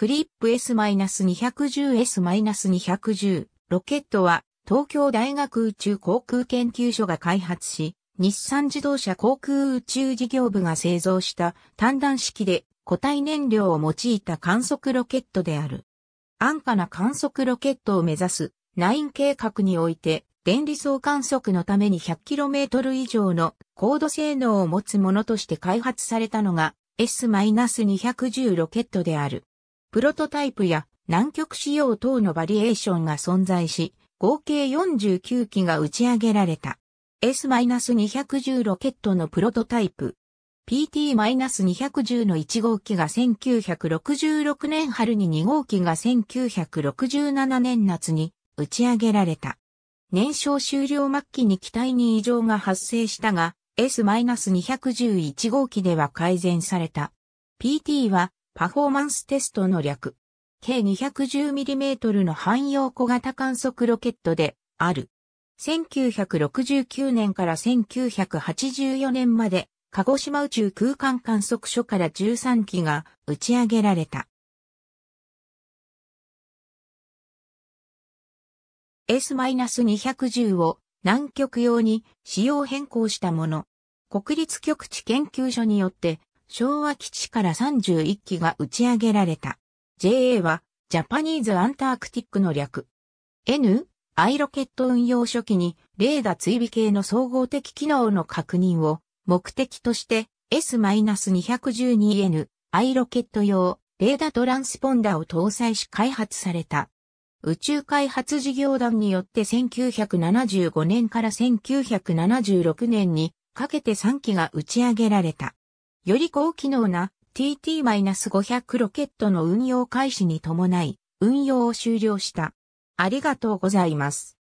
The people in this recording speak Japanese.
クリップ S-210S-210 ロケットは東京大学宇宙航空研究所が開発し、日産自動車航空宇宙事業部が製造した単弾式で固体燃料を用いた観測ロケットである。安価な観測ロケットを目指すナイン計画において、電離層観測のために 100km 以上の高度性能を持つものとして開発されたのが S-210 ロケットである。プロトタイプや南極仕様等のバリエーションが存在し、合計49機が打ち上げられた。S-210 ロケットのプロトタイプ。PT-210 の1号機が1966年春に2号機が1967年夏に打ち上げられた。燃焼終了末期に機体に異常が発生したが、S-211 号機では改善された。PT はパフォーマンステストの略。計 210mm の汎用小型観測ロケットである。1969年から1984年まで、鹿児島宇宙空間観測所から13機が打ち上げられた。S-210 を南極用に仕様変更したもの。国立極地研究所によって昭和基地から31機が打ち上げられた。JA は、ジャパニーズアンタークティックの略。N、I ロケット運用初期に、レーダ追尾系の総合的機能の確認を、目的として S-212N、I ロケット用、レーダトランスポンダを搭載し開発された。宇宙開発事業団によって1975年から1976年にかけて3機が打ち上げられた。より高機能な TT-500 ロケットの運用開始に伴い、運用を終了した。ありがとうございます。